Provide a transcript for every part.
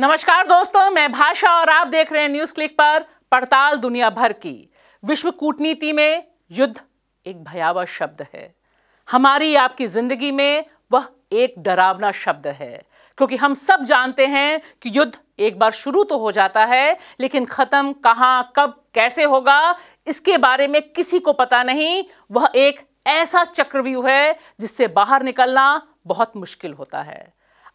नमस्कार दोस्तों मैं भाषा और आप देख रहे हैं न्यूज क्लिक पर पड़ताल दुनिया भर की विश्व कूटनीति में युद्ध एक भयावह शब्द है हमारी आपकी जिंदगी में वह एक डरावना शब्द है क्योंकि हम सब जानते हैं कि युद्ध एक बार शुरू तो हो जाता है लेकिन खत्म कहाँ कब कैसे होगा इसके बारे में किसी को पता नहीं वह एक ऐसा चक्रव्यूह है जिससे बाहर निकलना बहुत मुश्किल होता है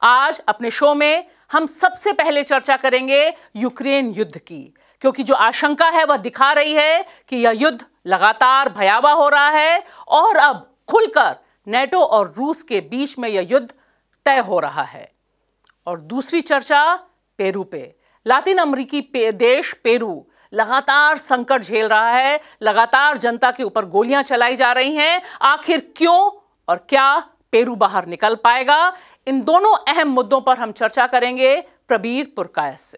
आज अपने शो में हम सबसे पहले चर्चा करेंगे यूक्रेन युद्ध की क्योंकि जो आशंका है वह दिखा रही है कि यह युद्ध लगातार भयावह हो रहा है और अब खुलकर नेटो और रूस के बीच में यह युद्ध तय हो रहा है और दूसरी चर्चा पेरू पे लातिन अमरीकी पे, देश पेरू लगातार संकट झेल रहा है लगातार जनता के ऊपर गोलियां चलाई जा रही हैं आखिर क्यों और क्या पेरू बाहर निकल पाएगा इन दोनों अहम मुद्दों पर हम चर्चा करेंगे प्रबीर पुरकायस से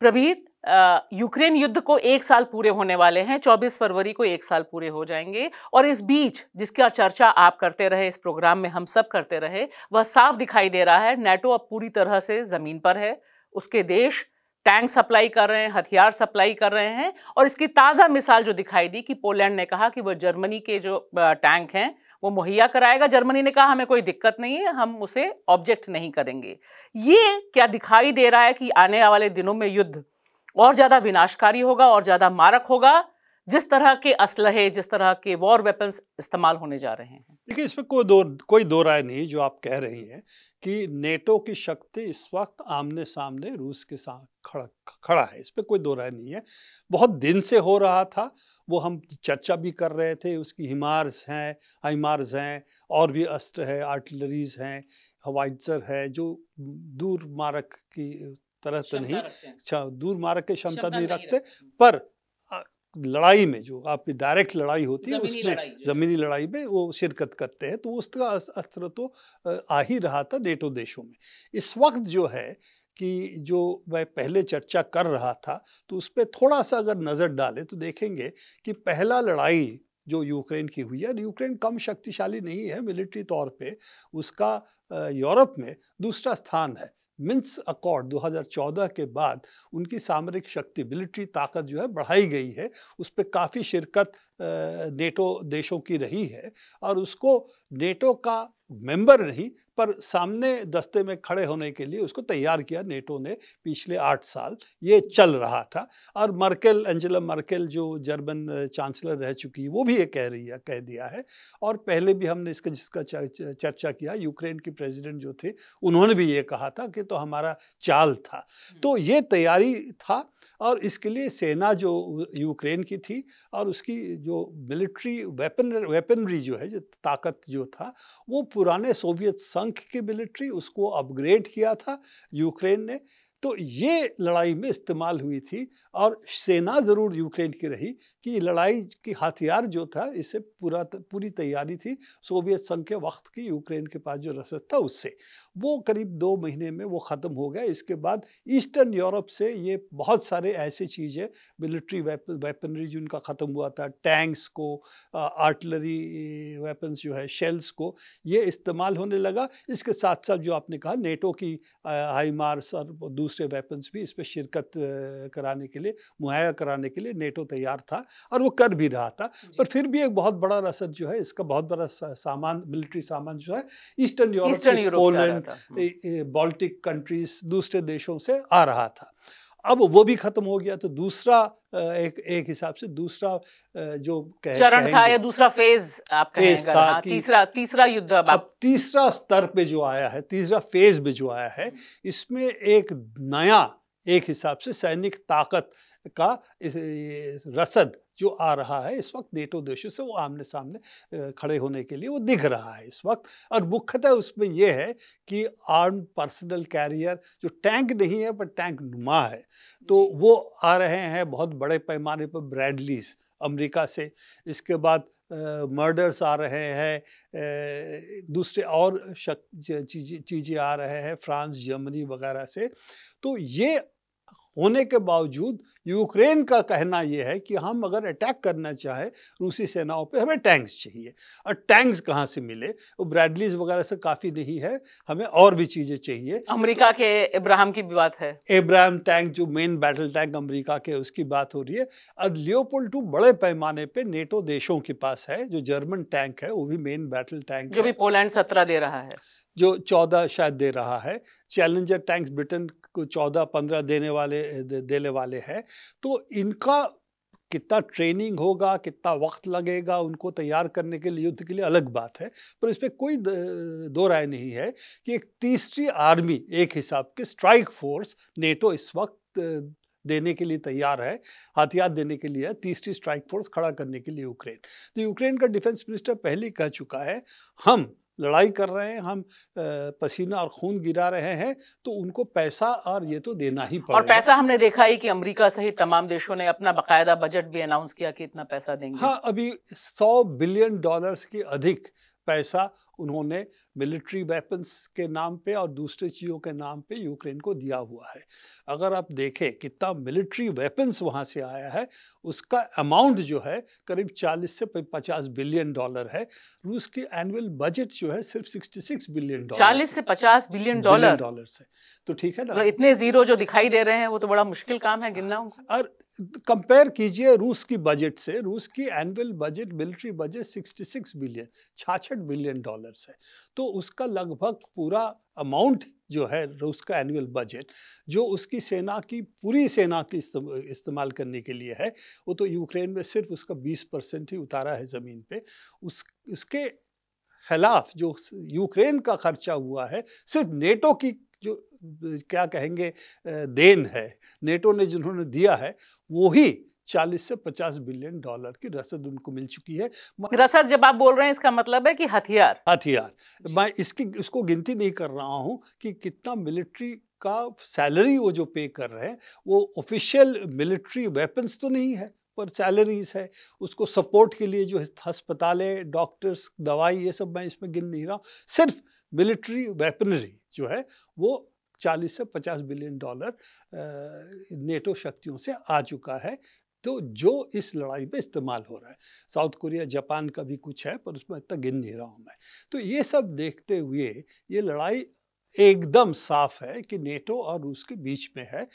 प्रबीर यूक्रेन युद्ध को एक साल पूरे होने वाले हैं 24 फरवरी को एक साल पूरे हो जाएंगे और इस बीच जिसकी चर्चा आप करते रहे इस प्रोग्राम में हम सब करते रहे वह साफ दिखाई दे रहा है नेटो अब पूरी तरह से ज़मीन पर है उसके देश टैंक सप्लाई कर रहे हैं हथियार सप्लाई कर रहे हैं और इसकी ताज़ा मिसाल जो दिखाई दी कि पोलैंड ने कहा कि वह जर्मनी के जो टैंक हैं वो मुहैया कराएगा जर्मनी ने कहा हमें कोई दिक्कत नहीं है हम उसे ऑब्जेक्ट नहीं करेंगे ये क्या दिखाई दे रहा है कि आने वाले दिनों में युद्ध और ज़्यादा विनाशकारी होगा और ज़्यादा मारक होगा जिस तरह के असलहे जिस तरह के वॉर वेपन्स इस्तेमाल होने जा रहे हैं देखिए इसमें कोई दो कोई दो राय नहीं जो आप कह रही हैं कि नेटो की शक्ति इस वक्त आमने सामने रूस के साथ खड़ा खड़ा है इस पर कोई दो राय नहीं है बहुत दिन से हो रहा था वो हम चर्चा भी कर रहे थे उसकी हिमार्स हैं हिमार्स हैं और भी अस्त्र है आर्टिलरीज हैं हवाइजर है जो दूर मारक की तरह तो नहीं अच्छा दूर मारक की क्षमता नहीं रखते पर लड़ाई में जो आपकी डायरेक्ट लड़ाई होती है उसमें ज़मीनी लड़ाई में वो शिरकत करते हैं तो उसका असर तो आ ही रहा था नेटो देशों में इस वक्त जो है कि जो मैं पहले चर्चा कर रहा था तो उस पर थोड़ा सा अगर नज़र डालें तो देखेंगे कि पहला लड़ाई जो यूक्रेन की हुई है यूक्रेन कम शक्तिशाली नहीं है मिलिट्री तौर पे उसका यूरोप में दूसरा स्थान है मिन्स अकॉर्ड 2014 के बाद उनकी सामरिक शक्ति मिलिट्री ताकत जो है बढ़ाई गई है उस पर काफ़ी शिरकत नेटो देशों की रही है और उसको नेटो का मेंबर नहीं पर सामने दस्ते में खड़े होने के लिए उसको तैयार किया नेटो ने पिछले आठ साल ये चल रहा था और मर्केल एंजेला मर्केल जो जर्मन चांसलर रह चुकी है वो भी ये कह रही है कह दिया है और पहले भी हमने इसका जिसका चर्चा किया यूक्रेन के प्रेसिडेंट जो थे उन्होंने भी ये कहा था कि तो हमारा चाल था हम्म। तो ये तैयारी था और इसके लिए सेना जो यूक्रेन की थी और उसकी जो मिलिट्री वेपन वेपनरी जो है जो ताकत जो था वो पुराने सोवियत संघ की मिलिट्री उसको अपग्रेड किया था यूक्रेन ने तो ये लड़ाई में इस्तेमाल हुई थी और सेना ज़रूर यूक्रेन की रही कि लड़ाई की हथियार जो था इससे पूरा पूरी तैयारी थी सोवियत संघ के वक्त की यूक्रेन के पास जो रसद था उससे वो करीब दो महीने में वो ख़त्म हो गया इसके बाद ईस्टर्न यूरोप से ये बहुत सारे ऐसे चीज़ें मिलिट्री वेपनरी जिनका ख़त्म हुआ था टैंक्स को आर्टलरी वेपन्स जो है शेल्स को ये इस्तेमाल होने लगा इसके साथ साथ जो आपने कहा नेटो की हाई मार्स और दूसरे वेपन्स भी पर शिरकत कराने के लिए मुहैया कराने के लिए नेटो तैयार था और वो कर भी रहा था पर फिर भी एक बहुत बड़ा रसद जो है इसका बहुत बड़ा सामान मिलिट्री सामान जो है eastern Europe Poland Baltic countries दूसरे देशों से आ रहा था अब वो भी खत्म हो गया तो दूसरा एक एक हिसाब से दूसरा जो कह, चरण था या दूसरा फेज आप फेज था हाँ, तीसरा तीसरा युद्ध अब, अब तीसरा स्तर पे जो आया है तीसरा फेज पे जो आया है हम्म। इसमें एक नया एक हिसाब से सैनिक ताकत का रसद जो आ रहा है इस वक्त नेटो देशों से वो आमने सामने खड़े होने के लिए वो दिख रहा है इस वक्त और मुख्यतः उसमें ये है कि आर्म पर्सनल कैरियर जो टैंक नहीं है पर टैंक नुमा है तो वो आ रहे हैं बहुत बड़े पैमाने पर ब्रैडलीस अमेरिका से इसके बाद मर्डर्स आ रहे हैं दूसरे और शक चीज़ें आ रहे हैं फ्रांस जर्मनी वगैरह से तो ये होने के बावजूद यूक्रेन का कहना यह है कि हम अगर अटैक करना चाहे रूसी सेनाओं पे हमें टैंक्स चाहिए और टैंक्स कहाँ से मिले वो ब्रैडलीज वगैरह से काफ़ी नहीं है हमें और भी चीज़ें चाहिए अमेरिका के इब्राहम की भी बात है इब्राहम टैंक जो मेन बैटल टैंक अमेरिका के उसकी बात हो रही है और लियोपोल टू बड़े पैमाने पर नेटो देशों के पास है जो जर्मन टैंक है वो भी मेन बैटल टैंक जो भी पोलैंड सत्रह दे रहा है जो चौदह शायद दे रहा है चैलेंजर टैंक्स ब्रिटेन को चौदह पंद्रह देने वाले दे, देने वाले हैं तो इनका कितना ट्रेनिंग होगा कितना वक्त लगेगा उनको तैयार करने के लिए युद्ध के लिए अलग बात है पर इस पर कोई दो राय नहीं है कि एक तीसरी आर्मी एक हिसाब के स्ट्राइक फोर्स नेटो इस वक्त देने के लिए तैयार है हथियार देने के लिए तीसरी स्ट्राइक फोर्स खड़ा करने के लिए यूक्रेन तो यूक्रेन का डिफेंस मिनिस्टर पहले कह चुका है हम लड़ाई कर रहे हैं हम पसीना और खून गिरा रहे हैं तो उनको पैसा और ये तो देना ही पड़ेगा और पैसा हमने देखा ही कि अमेरिका सहित तमाम देशों ने अपना बकायदा बजट भी अनाउंस किया कि इतना पैसा देंगे हाँ अभी सौ बिलियन डॉलर्स के अधिक पैसा उन्होंने मिलिट्री वेपन्स के नाम पे और दूसरे चीज़ों के नाम पे यूक्रेन को दिया हुआ है अगर आप देखें कितना मिलिट्री वेपन्स वहाँ से आया है उसका अमाउंट जो है करीब 40 से 50 बिलियन डॉलर है रूस की एनुअल बजट जो है सिर्फ 66 बिलियन डॉलर 40 से 50 बिलियन डॉलर डॉलर से तो ठीक है ना तो इतने जीरो जो दिखाई दे रहे हैं वो तो बड़ा मुश्किल काम है गिनना और कंपेयर कीजिए रूस की बजट से रूस की annual budget military budget 66 billion छाछठ बिलियन डॉलर्स है तो उसका लगभग पूरा अमाउंट जो है रूस का एनुअल बजट जो उसकी सेना की पूरी सेना की इस्तेमाल करने के लिए है वो तो यूक्रेन में सिर्फ उसका 20 परसेंट ही उतारा है ज़मीन पे उस उसके खिलाफ जो यूक्रेन का खर्चा हुआ है सिर्फ नेटो की जो क्या कहेंगे देन है नेटो ने जिन्होंने दिया है वो ही 40 से 50 बिलियन डॉलर की रसद उनको मिल चुकी है रसद जब आप बोल रहे हैं इसका मतलब है कि हथियार हथियार मैं इसकी इसको गिनती नहीं कर रहा हूँ कि कितना मिलिट्री का सैलरी वो जो पे कर रहे हैं वो ऑफिशियल मिलिट्री वेपन्स तो नहीं है पर सैलरीज है उसको सपोर्ट के लिए जो अस्पतालें डॉक्टर्स दवाई ये सब मैं इसमें गिन नहीं रहा सिर्फ मिलिट्री वेपनरी जो है वो 40 से 50 बिलियन डॉलर नेटो शक्तियों से आ चुका है तो जो इस लड़ाई में इस्तेमाल हो रहा है साउथ कोरिया जापान का भी कुछ है पर उसमें इतना गिन नहीं रहा हूँ मैं तो ये सब देखते हुए ये लड़ाई एकदम साफ है कि नेटो और रूस के बीच में है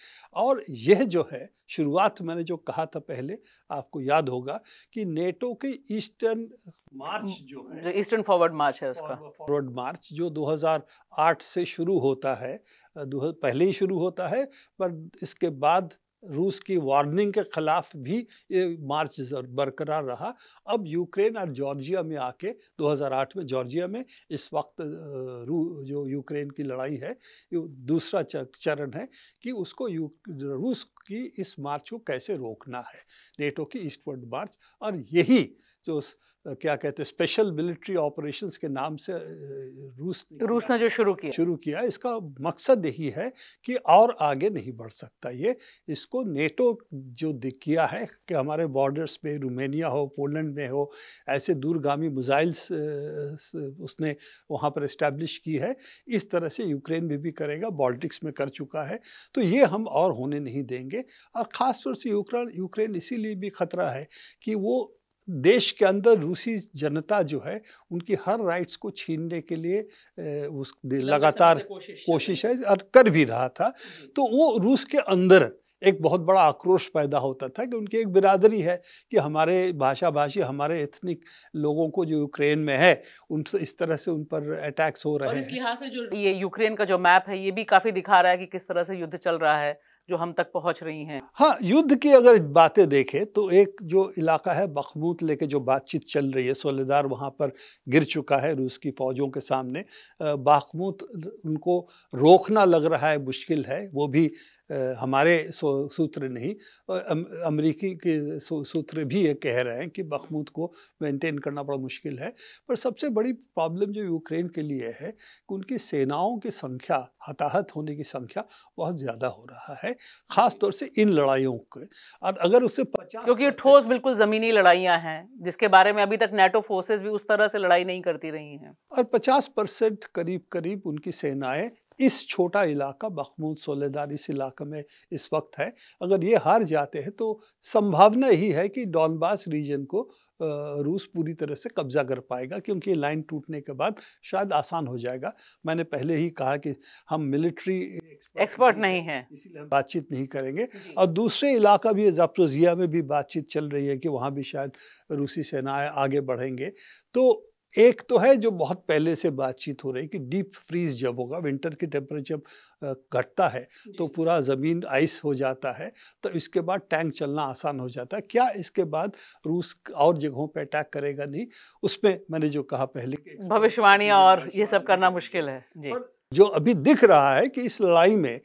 और यह जो है शुरुआत मैंने जो कहा था पहले आपको याद होगा कि नेटो के ईस्टर्न मार्च जो है ईस्टर्न फॉरवर्ड मार्च है उसका फॉरवर्ड मार्च जो 2008 से शुरू होता है पहले ही शुरू होता है पर इसके बाद रूस की वार्निंग के खिलाफ भी ये मार्च बरकरार रहा अब यूक्रेन और जॉर्जिया में आके 2008 में जॉर्जिया में इस वक्त जो यूक्रेन की लड़ाई है दूसरा चरण है कि उसको रूस की इस मार्च को कैसे रोकना है नेटो की ईस्टवर्ड मार्च और यही जो क्या कहते हैं स्पेशल मिलिट्री ऑपरेशंस के नाम से रूस ने रूस ने जो शुरू किया शुरू किया इसका मकसद यही है कि और आगे नहीं बढ़ सकता ये इसको नेटो जो किया है कि हमारे बॉर्डर्स में रोमेनिया हो पोलैंड में हो ऐसे दूरगामी मिज़ाइल्स उसने वहाँ पर इस्टेब्लिश की है इस तरह से यूक्रेन भी, भी करेगा बॉल्टिक्स में कर चुका है तो ये हम और होने नहीं देंगे और ख़ासतौर से यूक्रेन यूक्रेन इसीलिए भी ख़तरा है कि वो देश के अंदर रूसी जनता जो है उनकी हर राइट्स को छीनने के लिए उस लगातार कोशिश, है और कर भी रहा था तो वो रूस के अंदर एक बहुत बड़ा आक्रोश पैदा होता था कि उनकी एक बिरादरी है कि हमारे भाषा भाषी हमारे एथनिक लोगों को जो यूक्रेन में है उन इस तरह से उन पर अटैक्स हो रहे हैं इस लिहाज से जो ये यूक्रेन का जो मैप है ये भी काफ़ी दिखा रहा है कि किस तरह से युद्ध चल रहा है जो हम तक पहुंच रही हैं हाँ युद्ध की अगर बातें देखें तो एक जो इलाका है बखबूत लेके जो बातचीत चल रही है सोलेदार वहाँ पर गिर चुका है रूस की फ़ौजों के सामने बाखमूत उनको रोकना लग रहा है मुश्किल है वो भी हमारे सूत्र नहीं अमरीकी के सूत्र भी ये कह रहे हैं कि बखमूद को मेंटेन करना बड़ा मुश्किल है पर सबसे बड़ी प्रॉब्लम जो यूक्रेन के लिए है कि उनकी सेनाओं की संख्या हताहत होने की संख्या बहुत ज़्यादा हो रहा है ख़ास तौर से इन लड़ाइयों के और अगर उससे पचास क्योंकि ठोस बिल्कुल ज़मीनी लड़ाइयाँ हैं जिसके बारे में अभी तक नेटो फोर्सेज भी उस तरह से लड़ाई नहीं करती रही हैं और पचास परसेंट करीब करीब उनकी सेनाएँ इस छोटा इलाका महमूद सोलेदार इस इलाके में इस वक्त है अगर ये हार जाते हैं तो संभावना ही है कि डॉनबास रीजन को रूस पूरी तरह से कब्जा कर पाएगा क्योंकि लाइन टूटने के बाद शायद आसान हो जाएगा मैंने पहले ही कहा कि हम मिलिट्री एक्सपर्ट नहीं है इसीलिए हम बातचीत नहीं करेंगे और दूसरे इलाका भी जाप्रोजिया में भी बातचीत चल रही है कि वहाँ भी शायद रूसी सेनाएं आगे बढ़ेंगे तो एक तो है जो बहुत पहले से बातचीत हो रही है कि डीप फ्रीज जब होगा विंटर की टेम्परेचर घटता है तो पूरा ज़मीन आइस हो जाता है तो इसके बाद टैंक चलना आसान हो जाता है क्या इसके बाद रूस और जगहों पर अटैक करेगा नहीं उसमें मैंने जो कहा पहले भविष्यवाणी और ये सब करना मुश्किल है जी। जो अभी दिख रहा है कि इस लड़ाई में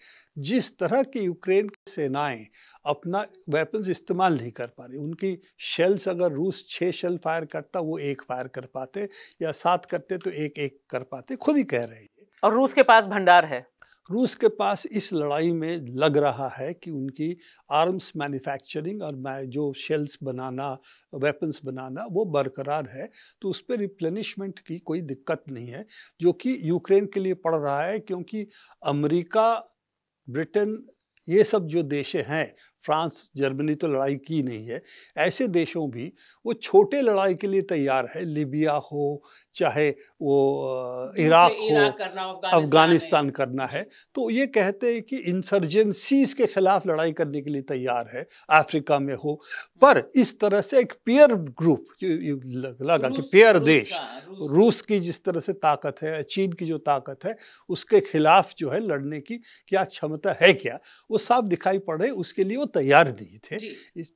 जिस तरह की यूक्रेन की सेनाएं अपना वेपन्स इस्तेमाल नहीं कर पा रही उनकी शेल्स अगर रूस छः शेल फायर करता वो एक फायर कर पाते या सात करते तो एक एक कर पाते खुद ही कह रहे हैं और रूस के पास भंडार है रूस के पास इस लड़ाई में लग रहा है कि उनकी आर्म्स मैन्युफैक्चरिंग और जो शेल्स बनाना वेपन्स बनाना वो बरकरार है तो उस पर रिप्लेनिशमेंट की कोई दिक्कत नहीं है जो कि यूक्रेन के लिए पड़ रहा है क्योंकि अमेरिका ब्रिटेन ये सब जो देश हैं फ्रांस जर्मनी तो लड़ाई की नहीं है ऐसे देशों भी वो छोटे लड़ाई के लिए तैयार है लीबिया हो चाहे वो इराक हो अफगानिस्तान करना है तो ये कहते हैं कि इंसर्जेंसीज के खिलाफ लड़ाई करने के लिए तैयार है अफ्रीका में हो पर इस तरह से एक पेयर ग्रुप लगा कि पेयर देश रूस, रूस की जिस तरह से ताकत है चीन की जो ताकत है उसके खिलाफ जो है लड़ने की क्या क्षमता है क्या वो साफ दिखाई पड़े उसके लिए वो तैयार नहीं थे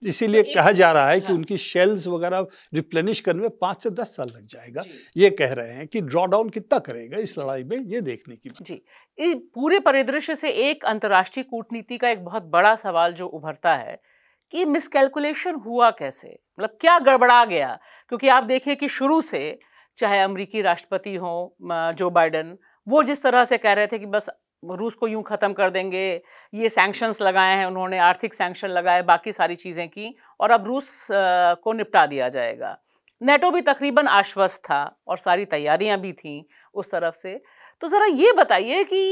इसीलिए तो कहा जा रहा है कि हाँ। उनकी शेल्स वगैरह रिप्लेनिश करने में पाँच से दस साल लग जाएगा ये कह रहे हैं कि ड्रॉडाउन कितना करेगा इस लड़ाई में ये देखने की जी इस पूरे परिदृश्य से एक अंतर्राष्ट्रीय कूटनीति का एक बहुत बड़ा सवाल जो उभरता है कि मिसकैलकुलेशन हुआ कैसे मतलब क्या गड़बड़ा गया क्योंकि आप देखिए कि शुरू से चाहे अमरीकी राष्ट्रपति हों जो बाइडन वो जिस तरह से कह रहे थे कि बस रूस को यूं ख़त्म कर देंगे ये सैंक्शंस लगाए हैं उन्होंने आर्थिक सैंक्शन लगाए बाकी सारी चीज़ें की और अब रूस को निपटा दिया जाएगा नेटो भी तकरीबन आश्वस्त था और सारी तैयारियां भी थी उस तरफ से तो ज़रा ये बताइए कि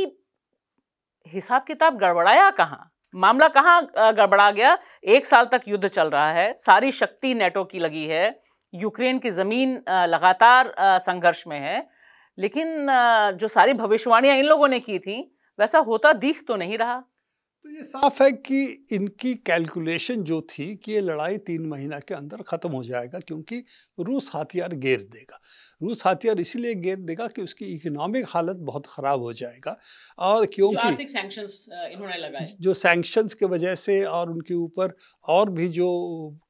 हिसाब किताब गड़बड़ाया कहाँ मामला कहाँ गड़बड़ा गया एक साल तक युद्ध चल रहा है सारी शक्ति नेटो की लगी है यूक्रेन की ज़मीन लगातार संघर्ष में है लेकिन जो सारी भविष्यवाणियाँ इन लोगों ने की थी वैसा होता दिख तो नहीं रहा तो ये साफ है कि इनकी कैलकुलेशन जो थी कि ये लड़ाई तीन महीना के अंदर ख़त्म हो जाएगा क्योंकि रूस हथियार घेर देगा रूस हथियार इसीलिए गेंद देगा कि उसकी इकोनॉमिक हालत बहुत ख़राब हो जाएगा और क्योंकि जो, जो सैंक्शंस के वजह से और उनके ऊपर और भी जो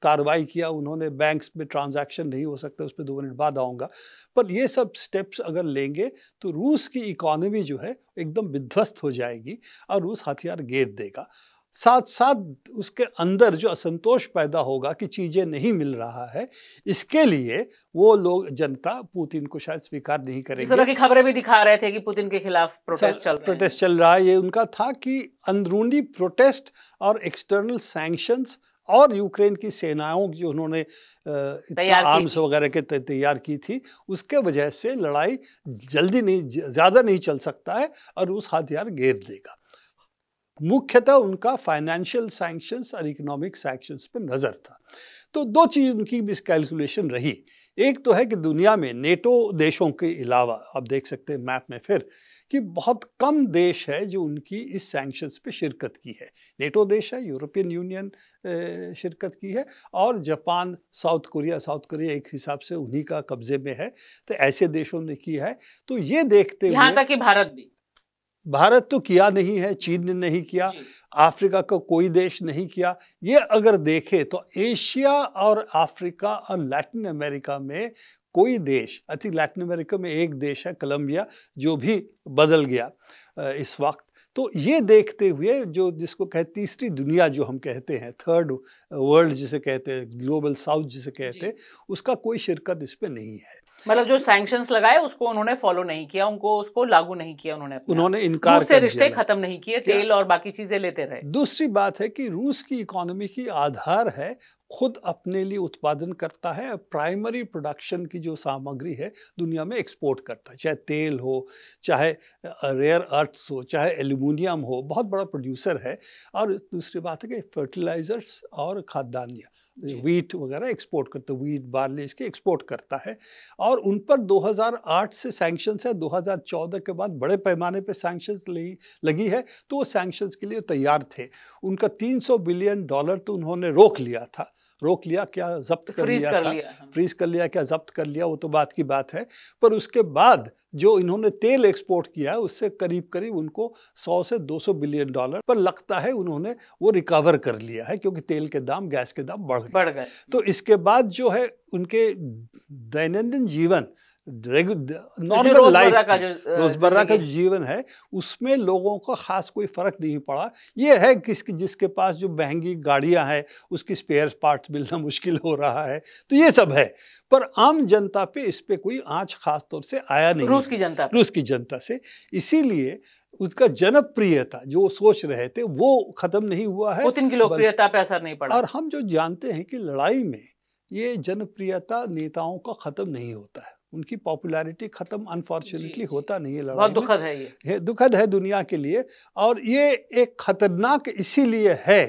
कार्रवाई किया उन्होंने बैंक्स में ट्रांजैक्शन नहीं हो सकते उस पर दो मिनट बाद आऊँगा पर ये सब स्टेप्स अगर लेंगे तो रूस की इकोनॉमी जो है एकदम विध्वस्त हो जाएगी और रूस हथियार गेर देगा साथ साथ उसके अंदर जो असंतोष पैदा होगा कि चीज़ें नहीं मिल रहा है इसके लिए वो लोग जनता पुतिन को शायद स्वीकार नहीं करेंगे इस तरह की खबरें भी दिखा रहे थे कि पुतिन के खिलाफ प्रोटेस्ट चल प्रोटेस्ट चल रहा है ये उनका था कि अंदरूनी प्रोटेस्ट और एक्सटर्नल सैंक्शंस और यूक्रेन की सेनाओं की उन्होंने आर्म्स वगैरह के तैयार की थी उसके वजह से लड़ाई जल्दी नहीं ज़्यादा नहीं चल सकता है और उस हथियार घेर देगा मुख्यतः उनका फाइनेंशियल सैंक्शंस और इकोनॉमिक सैंक्शंस पर नज़र था तो दो चीज़ उनकी मिसकैलकुलेशन रही एक तो है कि दुनिया में नेटो देशों के अलावा आप देख सकते हैं मैप में फिर कि बहुत कम देश है जो उनकी इस सैंक्शंस पे शिरकत की है नेटो देश है यूरोपियन यूनियन शिरकत की है और Japan South Korea South Korea एक हिसाब से उन्हीं का कब्जे में है तो ऐसे देशों ने की है तो ये देखते हुए भारत भी भारत तो किया नहीं है चीन ने नहीं किया अफ्रीका का कोई देश नहीं किया ये अगर देखे तो एशिया और अफ्रीका और लैटिन अमेरिका में कोई देश अति लैटिन अमेरिका में एक देश है कोलंबिया जो भी बदल गया इस वक्त तो ये देखते हुए जो जिसको कह तीसरी दुनिया जो हम कहते हैं थर्ड वर्ल्ड जिसे कहते हैं ग्लोबल साउथ जिसे कहते हैं उसका कोई शिरकत इस पर नहीं है मतलब जो सैंक्शन लगाए उसको उन्होंने फॉलो नहीं किया उनको उसको लागू नहीं किया उन्होंने उन्होंने इनकार से रिश्ते खत्म नहीं किए तेल और बाकी चीजें लेते रहे दूसरी बात है कि रूस की इकोनॉमी की आधार है खुद अपने लिए उत्पादन करता है प्राइमरी प्रोडक्शन की जो सामग्री है दुनिया में एक्सपोर्ट करता है चाहे तेल हो चाहे रेयर अर्थ्स हो चाहे एल्यूमिनियम हो बहुत बड़ा प्रोड्यूसर है और दूसरी बात है कि फर्टिलाइजर्स और खाद्यान्न वीट वगैरह एक्सपोर्ट करता है वीट बार्ली इसके एक्सपोर्ट करता है और उन पर 2008 से सैंक्शन है 2014 के बाद बड़े पैमाने पे सैंक्शन लगी है तो वो सैंक्शन के लिए तैयार थे उनका 300 बिलियन डॉलर तो उन्होंने रोक लिया था रोक लिया क्या जब्त कर लिया कर था लिया। फ्रीज हाँ। कर लिया क्या जब्त कर लिया वो तो बात की बात है पर उसके बाद जो इन्होंने तेल एक्सपोर्ट किया है उससे करीब करीब उनको 100 से 200 बिलियन डॉलर पर लगता है उन्होंने वो रिकवर कर लिया है क्योंकि तेल के दाम गैस के दाम बढ़ गए बढ़ गए तो इसके बाद जो है उनके दैनंदिन जीवन नॉर्मल लाइफ रोजमर्रा का जो जीवन है उसमें लोगों को खास कोई फर्क नहीं पड़ा ये है किस जिसके पास जो महंगी गाड़ियां हैं उसकी स्पेयर पार्ट्स मिलना मुश्किल हो रहा है तो ये सब है पर आम जनता पे इस पे कोई आंच खास तौर से आया नहीं रूस की जनता रूस की जनता से इसीलिए उसका जनप्रियता जो सोच रहे थे वो खत्म नहीं हुआ है पुतिन की लोकप्रियता पे असर नहीं पड़ा और हम जो जानते हैं कि लड़ाई में ये जनप्रियता नेताओं का खत्म नहीं होता है उनकी पॉपुलैरिटी खत्म अनफॉर्चुनेटली होता नहीं है लड़ाई दुखद है ये दुखद है दुनिया के लिए और ये एक खतरनाक इसीलिए है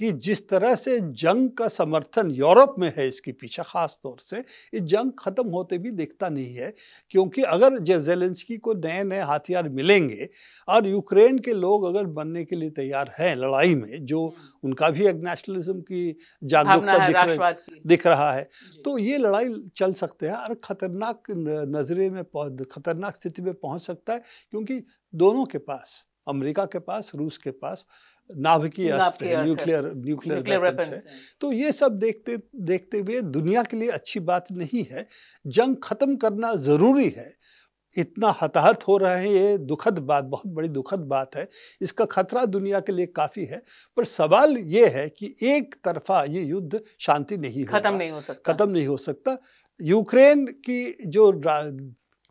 कि जिस तरह से जंग का समर्थन यूरोप में है इसके पीछे ख़ास तौर से ये जंग ख़त्म होते भी दिखता नहीं है क्योंकि अगर जेलेंस्की को नए नए हथियार मिलेंगे और यूक्रेन के लोग अगर बनने के लिए तैयार हैं लड़ाई में जो हम्म। उनका भी एक नेशनलिज्म की जागरूकता दिख दिख रहा है तो ये लड़ाई चल सकते हैं और ख़तरनाक नज़रे में ख़तरनाक स्थिति में पहुँच सकता है क्योंकि दोनों के पास अमेरिका के पास रूस के पास नाभिकीय अस्त्र न्यूक्लियर न्यूक्लियर है तो ये सब देखते देखते हुए दुनिया के लिए अच्छी बात नहीं है जंग खत्म करना ज़रूरी है इतना हताहत हो रहे हैं ये दुखद बात बहुत बड़ी दुखद बात है इसका खतरा दुनिया के लिए काफ़ी है पर सवाल ये है कि एक तरफा ये युद्ध शांति नहीं खत्म नहीं हो सकता खत्म नहीं हो सकता यूक्रेन की जो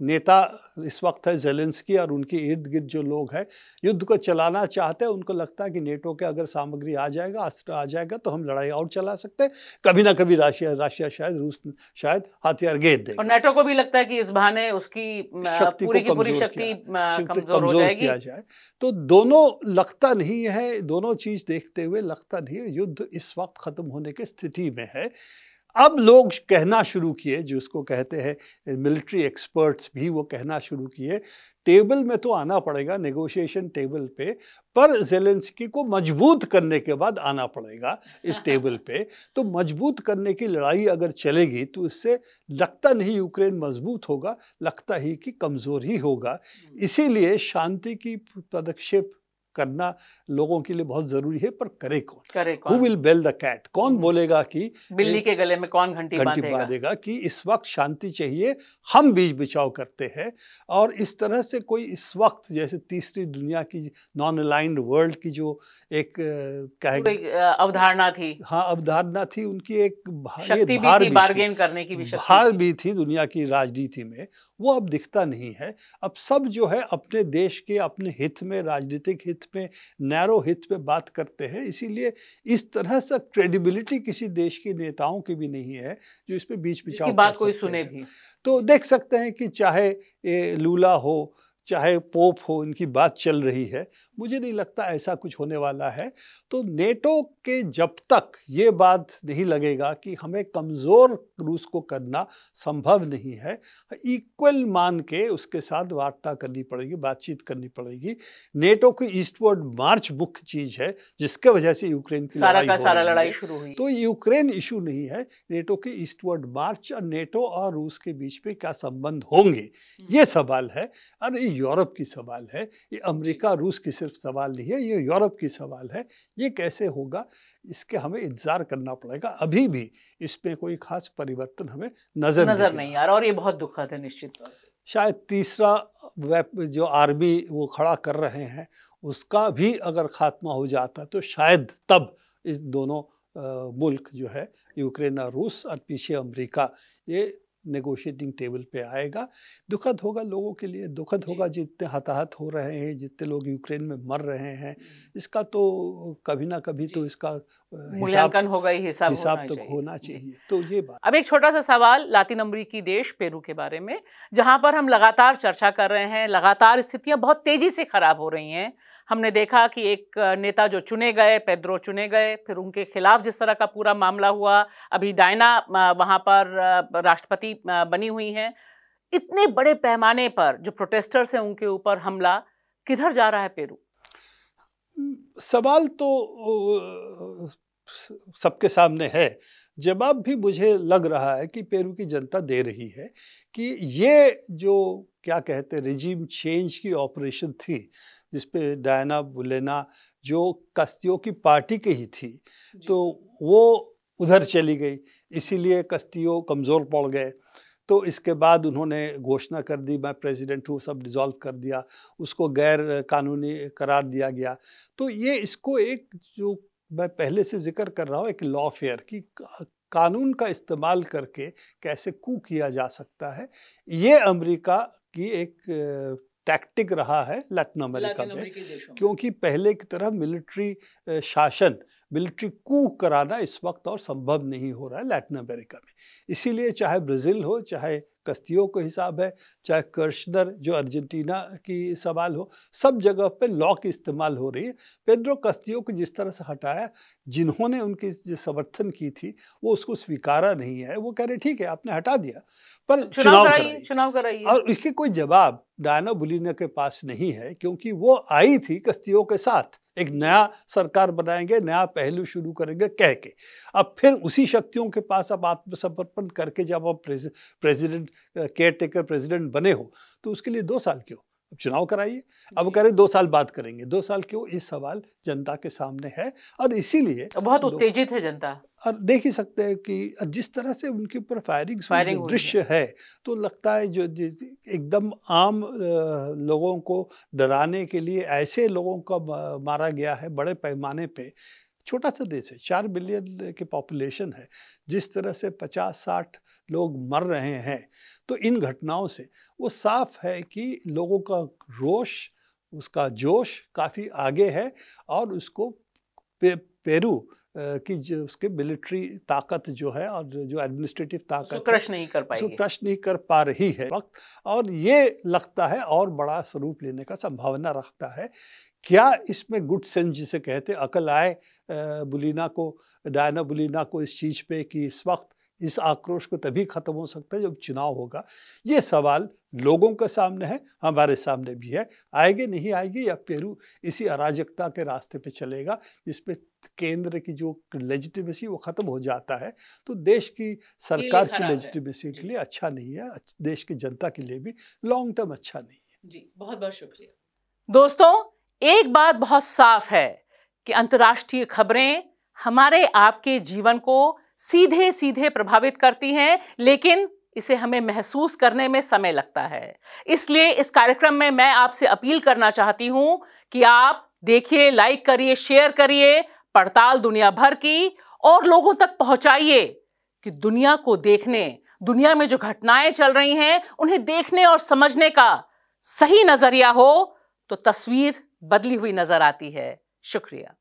नेता इस वक्त है जेलेंस्की और उनके इर्द गिर्द जो लोग हैं युद्ध को चलाना चाहते हैं उनको लगता है कि नेटो के अगर सामग्री आ जाएगा अस्त्र आ जाएगा तो हम लड़ाई और चला सकते हैं कभी ना कभी राशिया राशिया शायद रूस शायद हथियार गेद दे और नेटो को भी लगता है कि इस बहाने उसकी शक्ति पूरी की पूरी शक्ति कमजोर किया जाए तो दोनों लगता नहीं है दोनों चीज़ देखते हुए लगता नहीं है युद्ध इस वक्त ख़त्म होने की स्थिति में है अब लोग कहना शुरू किए जिसको कहते हैं मिलिट्री एक्सपर्ट्स भी वो कहना शुरू किए टेबल में तो आना पड़ेगा नेगोशिएशन टेबल पे पर जेलेंस्की को मजबूत करने के बाद आना पड़ेगा इस टेबल पे तो मजबूत करने की लड़ाई अगर चलेगी तो इससे लगता नहीं यूक्रेन मजबूत होगा लगता ही कि कमज़ोर ही होगा हम्म। इसीलिए शांति की पदक्षेप करना लोगों के लिए बहुत जरूरी है पर करे कौन करे who will bell the cat कौन हम्म। बोलेगा कि बिल्ली के गले में कौन घंटी घंटी बांधेगा कि इस वक्त शांति चाहिए हम बीच बिछाव करते हैं और इस तरह से कोई इस वक्त जैसे तीसरी दुनिया की नॉन अलाइंड वर्ल्ड की जो एक कहेगा अवधारणा थी हाँ अवधारणा थी उनकी एक भार भी बार्गेन करने की भार भी थी दुनिया की राजनीति में वो अब दिखता नहीं है अब सब जो है अपने देश के अपने हित में राजनीतिक हित पे नैरो हित पे बात करते हैं इसीलिए इस तरह से क्रेडिबिलिटी किसी देश के नेताओं की भी नहीं है जो इस पे बीच बिचाव बात कोई सुने भी तो देख सकते हैं कि चाहे लूला हो चाहे पोप हो इनकी बात चल रही है मुझे नहीं लगता ऐसा कुछ होने वाला है तो नेटो के जब तक ये बात नहीं लगेगा कि हमें कमज़ोर रूस को करना संभव नहीं है इक्वल मान के उसके साथ वार्ता करनी पड़ेगी बातचीत करनी पड़ेगी नेटो की ईस्टवर्ड मार्च मुख्य चीज़ है जिसके वजह से यूक्रेन की सारा का सारा लड़ाई शुरू हुई तो यूक्रेन इशू नहीं है नेटो की ईस्टवर्ड मार्च और नेटो और रूस के बीच में क्या संबंध होंगे ये हम्म। सवाल है और ये यूरोप की सवाल है ये अमरीका रूस की सिर्फ सवाल नहीं है ये यूरोप की सवाल है ये कैसे होगा इसके हमें इंतज़ार करना पड़ेगा अभी भी इसमें कोई खास परिवर्तन हमें नज़र नज़र नहीं आ रहा और ये बहुत दुखद है निश्चित तौर शायद तीसरा वेप जो आर्मी वो खड़ा कर रहे हैं उसका भी अगर खात्मा हो जाता तो शायद तब इस दोनों मुल्क जो है यूक्रेन और रूस और पीछे अमेरिका ये नेगोशिएटिंग टेबल पे आएगा दुखद होगा लोगों के लिए दुखद होगा जितने हताहत हो रहे हैं जितने लोग यूक्रेन में मर रहे हैं हम्म। इसका तो कभी ना कभी तो इसका मूल्यांकन होगा ही हिसाब हिसाब तो होना चाहिए तो ये बात अब एक छोटा सा सवाल लातिन अमरीकी देश पेरू के बारे में जहाँ पर हम लगातार चर्चा कर रहे हैं लगातार स्थितियाँ बहुत तेजी से खराब हो रही हैं हमने देखा कि एक नेता जो चुने गए पेद्रो चुने गए फिर उनके खिलाफ जिस तरह का पूरा मामला हुआ अभी डायना वहाँ पर राष्ट्रपति बनी हुई हैं इतने बड़े पैमाने पर जो प्रोटेस्टर्स हैं उनके ऊपर हमला किधर जा रहा है पेरू सवाल तो सबके सामने है जवाब भी मुझे लग रहा है कि पेरू की जनता दे रही है कि ये जो क्या कहते रिजीम चेंज की ऑपरेशन थी जिसपे डायना बुलेना जो कस्तियों की पार्टी की ही थी तो वो उधर चली गई इसीलिए कस्तियों कमज़ोर पड़ गए तो इसके बाद उन्होंने घोषणा कर दी मैं प्रेसिडेंट हूँ सब डिज़ोल्व कर दिया उसको गैर कानूनी करार दिया गया तो ये इसको एक जो मैं पहले से जिक्र कर रहा हूँ एक लॉ फेयर की कानून का इस्तेमाल करके कैसे कू किया जा सकता है ये अमेरिका की एक टैक्टिक रहा है लैटिन अमेरिका में क्योंकि पहले की तरह मिलिट्री शासन मिलिट्री कू कराना इस वक्त और संभव नहीं हो रहा है लैटिन अमेरिका में इसीलिए चाहे ब्राज़ील हो चाहे कश्तियों को हिसाब है चाहे कर्शनर जो अर्जेंटीना की सवाल हो सब जगह पे लॉ की इस्तेमाल हो रही है पेड्रो कश्तियों को जिस तरह से हटाया जिन्होंने उनकी समर्थन की थी वो उसको स्वीकारा नहीं है वो कह रहे ठीक है आपने हटा दिया पर चुनाव कर चुनाव है और इसके कोई जवाब डायना बुलिना के पास नहीं है क्योंकि वो आई थी कश्तियों के साथ एक नया सरकार बनाएंगे नया पहलू शुरू करेंगे कह के अब फिर उसी शक्तियों के पास अब आत्मसमर्पण करके जब आप प्रेसिडेंट केयर टेकर प्रेसिडेंट बने हो तो उसके लिए दो साल क्यों चुनाव कराइए अब कह रहे दो साल बात करेंगे दो साल क्यों ये सवाल जनता के सामने है और इसीलिए बहुत उत्तेजित है जनता और देख ही सकते हैं कि जिस तरह से उनके ऊपर फायरिंग, दृश्य है तो लगता है जो एकदम आम लोगों को डराने के लिए ऐसे लोगों का मारा गया है बड़े पैमाने पे छोटा सा देश है चार बिलियन की पॉपुलेशन है जिस तरह से पचास साठ लोग मर रहे हैं तो इन घटनाओं से वो साफ है कि लोगों का रोष उसका जोश काफ़ी आगे है और उसको पे, पेरू कि जो उसके मिलिट्री ताकत जो है और जो एडमिनिस्ट्रेटिव ताकत क्रश नहीं कर पाई क्रश नहीं कर पा रही है वक्त और ये लगता है और बड़ा स्वरूप लेने का संभावना रखता है क्या इसमें गुड सेंस जिसे कहते अकल आए बुलीना को डायना बुलीना को इस चीज़ पे कि इस वक्त इस आक्रोश को तभी ख़त्म हो सकता है जब चुनाव होगा ये सवाल लोगों के सामने है हमारे सामने भी है आएगी नहीं आएगी या पेरू इसी अराजकता के रास्ते पे चलेगा जिसपे केंद्र की जो लेजिटिमेसी वो ख़त्म हो जाता है तो देश की सरकार की लेजिटिमेसी के लिए अच्छा नहीं है देश की जनता के लिए भी लॉन्ग टर्म अच्छा नहीं है जी बहुत बहुत शुक्रिया दोस्तों एक बात बहुत साफ है कि अंतर्राष्ट्रीय खबरें हमारे आपके जीवन को सीधे सीधे प्रभावित करती हैं लेकिन इसे हमें महसूस करने में समय लगता है इसलिए इस कार्यक्रम में मैं आपसे अपील करना चाहती हूं कि आप देखिए लाइक करिए शेयर करिए पड़ताल दुनिया भर की और लोगों तक पहुंचाइए कि दुनिया को देखने दुनिया में जो घटनाएं चल रही हैं उन्हें देखने और समझने का सही नजरिया हो तो तस्वीर बदली हुई नजर आती है शुक्रिया